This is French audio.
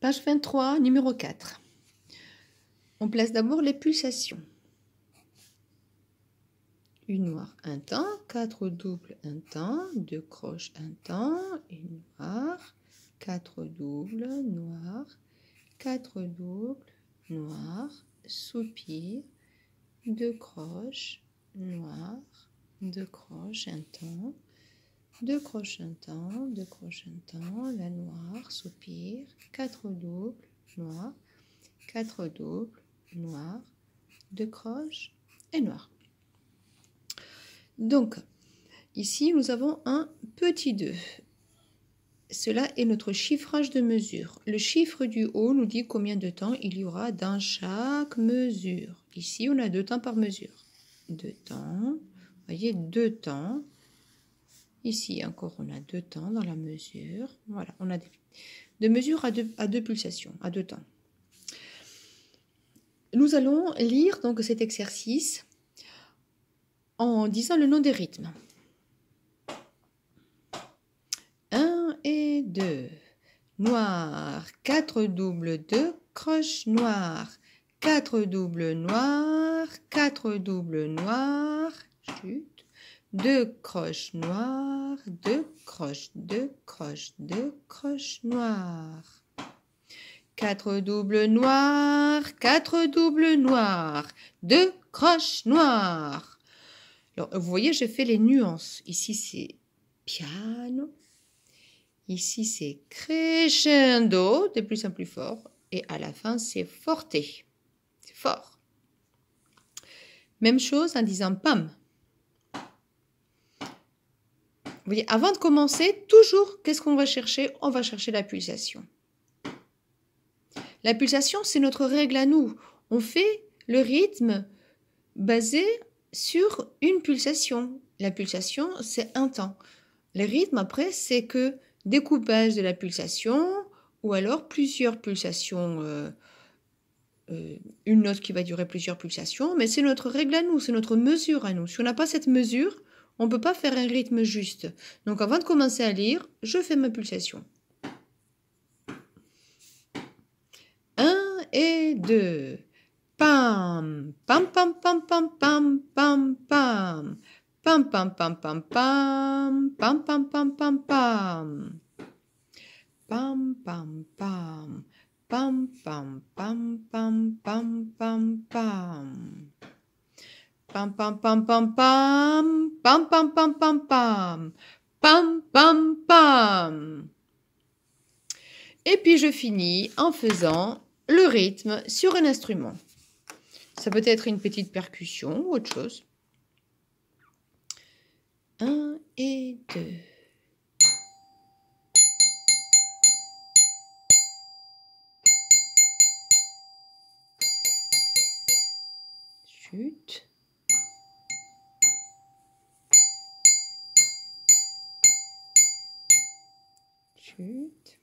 Page 23, numéro 4. On place d'abord les pulsations. Une noire un temps, quatre doubles un temps, deux croches un temps, une noire, quatre doubles, noir, quatre doubles, noir, soupir, deux croches, noir, deux croches un temps, deux crochets un temps, deux crochets un temps, la noire, soupir, quatre doubles, noir, quatre doubles, noir, deux croches et noir. Donc, ici, nous avons un petit 2. Cela est notre chiffrage de mesure. Le chiffre du haut nous dit combien de temps il y aura dans chaque mesure. Ici, on a deux temps par mesure. Deux temps, vous voyez, deux temps Ici encore, on a deux temps dans la mesure. Voilà, on a de mesure à deux, à deux pulsations, à deux temps. Nous allons lire donc cet exercice en disant le nom des rythmes. 1 et 2. Noir, quatre doubles deux, croche noir, Quatre doubles noir, quatre doubles noir, chute deux croches noires, deux croches, deux croches, deux croches noires. Quatre doubles noires, quatre doubles noirs, deux croches noires. vous voyez, je fais les nuances. Ici, c'est piano. Ici, c'est crescendo, de plus en plus fort. Et à la fin, c'est forte. C'est fort. Même chose en disant pam. avant de commencer, toujours, qu'est-ce qu'on va chercher On va chercher la pulsation. La pulsation, c'est notre règle à nous. On fait le rythme basé sur une pulsation. La pulsation, c'est un temps. Le rythme, après, c'est que découpage de la pulsation, ou alors plusieurs pulsations, euh, euh, une note qui va durer plusieurs pulsations, mais c'est notre règle à nous, c'est notre mesure à nous. Si on n'a pas cette mesure, on ne peut pas faire un rythme juste. Donc avant de commencer à lire, je fais ma pulsation. 1 et 2. Pam, pam, pam, pam, pam, pam, pam, pam. Pam, pam, pam, pam, pam. Pam, pam, pam, pam, pam. Pam, pam, pam. Pam, pam, pam, pam, pam, pam, pam. Pam pam pam pam pam. Pam pam pam pam pam. Pam pam Et puis je finis en faisant le rythme sur un instrument. Ça peut être une petite percussion ou autre chose. Un et deux. Chute. shirt